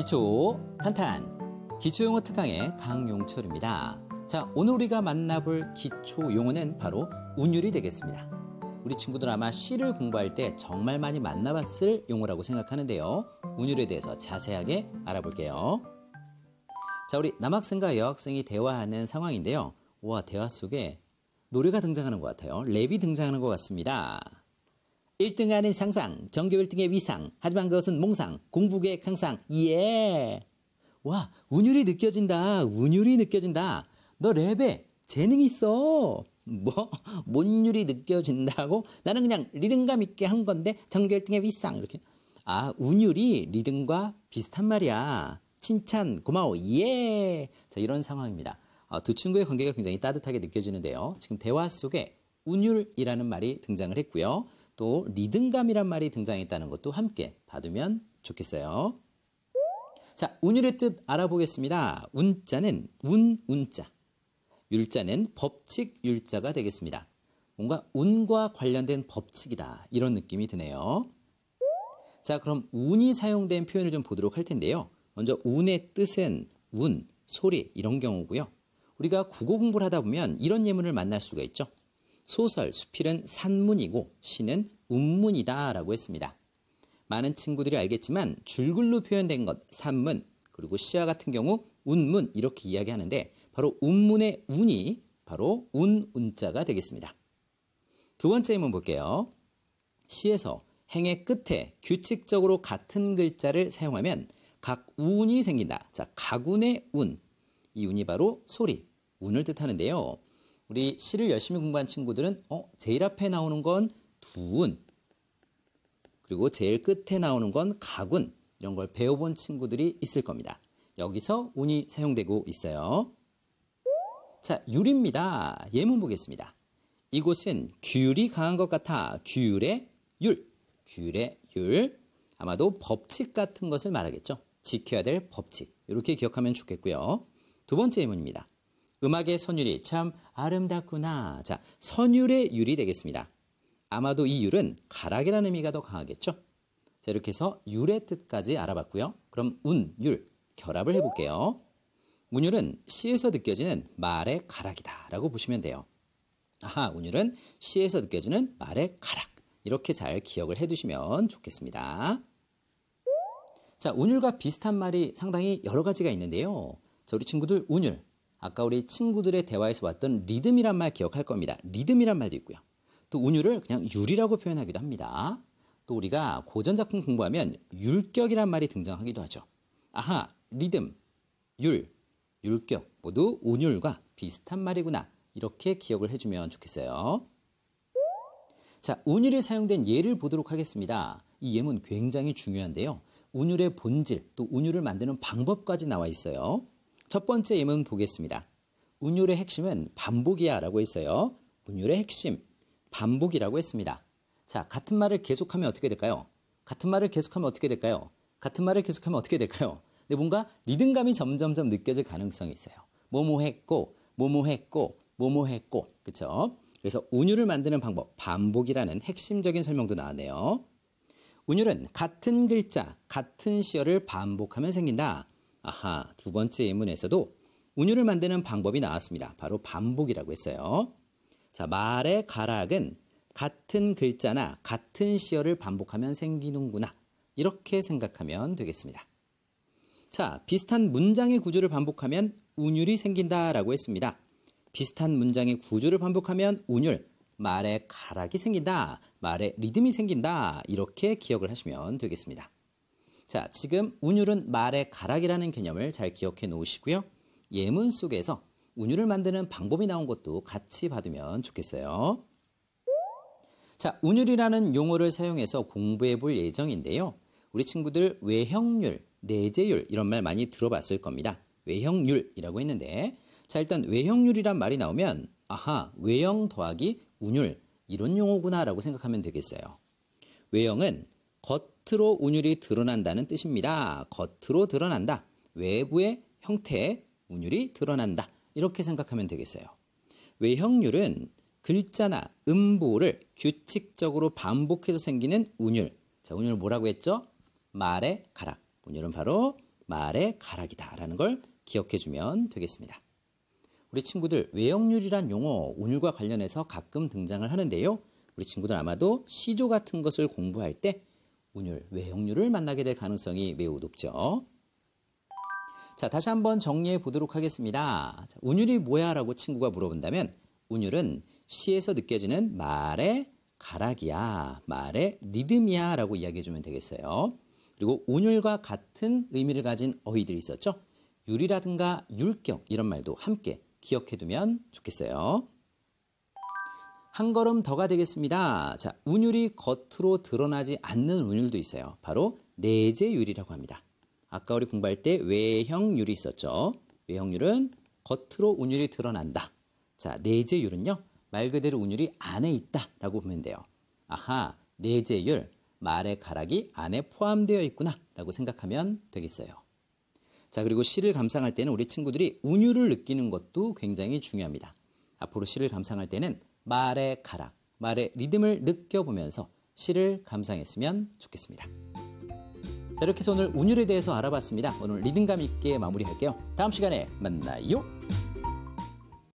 기초 탄탄 기초용어 특강의 강용철입니다. 자, 오늘 우리가 만나볼 기초용어는 바로 운율이 되겠습니다. 우리 친구들 아마 시를 공부할 때 정말 많이 만나봤을 용어라고 생각하는데요. 운율에 대해서 자세하게 알아볼게요. 자, 우리 남학생과 여학생이 대화하는 상황인데요. 와, 대화 속에 노래가 등장하는 것 같아요. 랩이 등장하는 것 같습니다. 1등하는 상상, 정교 1등의 위상, 하지만 그것은 몽상, 공부계획 항상, 예. 와, 운율이 느껴진다. 운율이 느껴진다. 너 랩에 재능 있어. 뭐? 몬율이 느껴진다고? 나는 그냥 리듬감 있게 한 건데, 정교 1등의 위상. 이렇게. 아, 운율이 리듬과 비슷한 말이야. 칭찬, 고마워, 예! 자, 이런 상황입니다. 아, 두 친구의 관계가 굉장히 따뜻하게 느껴지는데요. 지금 대화 속에 운율이라는 말이 등장을 했고요. 또 리듬감이란 말이 등장했다는 것도 함께 받으면 좋겠어요. 자, 운율의 뜻 알아보겠습니다. 운자는 운, 운자. 율자는 법칙 율자가 되겠습니다. 뭔가 운과 관련된 법칙이다. 이런 느낌이 드네요. 자, 그럼 운이 사용된 표현을 좀 보도록 할 텐데요. 먼저 운의 뜻은 운, 소리 이런 경우고요. 우리가 국어 공부를 하다 보면 이런 예문을 만날 수가 있죠. 소설 수필은 산문이고 시는 운문이다 라고 했습니다. 많은 친구들이 알겠지만 줄글로 표현된 것 산문 그리고 시와 같은 경우 운문 이렇게 이야기하는데 바로 운문의 운이 바로 운 운자가 되겠습니다. 두 번째 예문 볼게요. 시에서 행의 끝에 규칙적으로 같은 글자를 사용하면 각 운이 생긴다. 자, 가군의 운. 이 운이 바로 소리, 운을 뜻하는데요. 우리 시를 열심히 공부한 친구들은 어, 제일 앞에 나오는 건 두운, 그리고 제일 끝에 나오는 건 가군, 이런 걸 배워본 친구들이 있을 겁니다. 여기서 운이 사용되고 있어요. 자, 율입니다. 예문 보겠습니다. 이곳은 규율이 강한 것 같아. 규율의 율. 규율의 율. 아마도 법칙 같은 것을 말하겠죠. 지켜야 될 법칙. 이렇게 기억하면 좋겠고요. 두 번째 예문입니다. 음악의 선율이 참 아름답구나. 자, 선율의 율이 되겠습니다. 아마도 이 율은 가락이라는 의미가 더 강하겠죠? 자, 이렇게 해서 율의 뜻까지 알아봤고요. 그럼 운, 율, 결합을 해볼게요. 운율은 시에서 느껴지는 말의 가락이다 라고 보시면 돼요. 아하, 운율은 시에서 느껴지는 말의 가락. 이렇게 잘 기억을 해두시면 좋겠습니다. 자, 운율과 비슷한 말이 상당히 여러 가지가 있는데요. 자, 우리 친구들 운율 아까 우리 친구들의 대화에서 봤던 리듬이란 말 기억할 겁니다. 리듬이란 말도 있고요. 또 운율을 그냥 율이라고 표현하기도 합니다. 또 우리가 고전 작품 공부하면 율격이란 말이 등장하기도 하죠. 아하, 리듬, 율, 율격 모두 운율과 비슷한 말이구나. 이렇게 기억을 해주면 좋겠어요. 자, 운율이 사용된 예를 보도록 하겠습니다. 이 예문 굉장히 중요한데요. 운율의 본질, 또 운율을 만드는 방법까지 나와 있어요. 첫 번째 예문 보겠습니다. 운율의 핵심은 반복이야 라고 했어요. 운율의 핵심, 반복이라고 했습니다. 자, 같은 말을 계속하면 어떻게 될까요? 같은 말을 계속하면 어떻게 될까요? 같은 말을 계속하면 어떻게 될까요? 근데 뭔가 리듬감이 점점점 느껴질 가능성이 있어요. 뭐뭐 했고, 뭐뭐 했고, 뭐뭐 했고, 그쵸? 그래서 운율을 만드는 방법, 반복이라는 핵심적인 설명도 나왔네요. 운율은 같은 글자, 같은 시어를 반복하면 생긴다. 아하, 두 번째 예문에서도 운율을 만드는 방법이 나왔습니다. 바로 반복이라고 했어요. 자, 말의 가락은 같은 글자나 같은 시어를 반복하면 생기는구나. 이렇게 생각하면 되겠습니다. 자, 비슷한 문장의 구조를 반복하면 운율이 생긴다라고 했습니다. 비슷한 문장의 구조를 반복하면 운율, 말의 가락이 생긴다, 말의 리듬이 생긴다, 이렇게 기억을 하시면 되겠습니다. 자, 지금 운율은 말의 가락이라는 개념을 잘 기억해 놓으시고요. 예문 속에서 운율을 만드는 방법이 나온 것도 같이 받으면 좋겠어요. 자, 운율이라는 용어를 사용해서 공부해 볼 예정인데요. 우리 친구들 외형률, 내재율 이런 말 많이 들어봤을 겁니다. 외형률이라고 했는데 자, 일단 외형률이란 말이 나오면 아하, 외형 더하기 운율 이런 용어구나라고 생각하면 되겠어요. 외형은 겉 겉으로 운율이 드러난다는 뜻입니다. 겉으로 드러난다. 외부의 형태의 운율이 드러난다. 이렇게 생각하면 되겠어요. 외형률은 글자나 음보를 규칙적으로 반복해서 생기는 운율. 자, 운율 뭐라고 했죠? 말의 가락. 운율은 바로 말의 가락이다라는 걸 기억해 주면 되겠습니다. 우리 친구들 외형률이란 용어 운율과 관련해서 가끔 등장을 하는데요. 우리 친구들 아마도 시조 같은 것을 공부할 때 운율, 외형률을 만나게 될 가능성이 매우 높죠. 자, 다시 한번 정리해 보도록 하겠습니다. 자, 운율이 뭐야? 라고 친구가 물어본다면 운율은 시에서 느껴지는 말의 가락이야, 말의 리듬이야 라고 이야기해 주면 되겠어요. 그리고 운율과 같은 의미를 가진 어휘들이 있었죠. 유리라든가 율격 이런 말도 함께 기억해 두면 좋겠어요. 한 걸음 더가 되겠습니다. 자, 운율이 겉으로 드러나지 않는 운율도 있어요. 바로 내재율이라고 합니다. 아까 우리 공부할 때 외형율이 있었죠. 외형율은 겉으로 운율이 드러난다. 자, 내재율은요. 말 그대로 운율이 안에 있다라고 보면 돼요. 아하, 내재율, 말의 가락이 안에 포함되어 있구나라고 생각하면 되겠어요. 자, 그리고 시를 감상할 때는 우리 친구들이 운율을 느끼는 것도 굉장히 중요합니다. 앞으로 시를 감상할 때는 말의 가락, 말의 리듬을 느껴보면서 시를 감상했으면 좋겠습니다. 자, 이렇게 해서 오늘 운율에 대해서 알아봤습니다. 오늘 리듬감 있게 마무리할게요. 다음 시간에 만나요.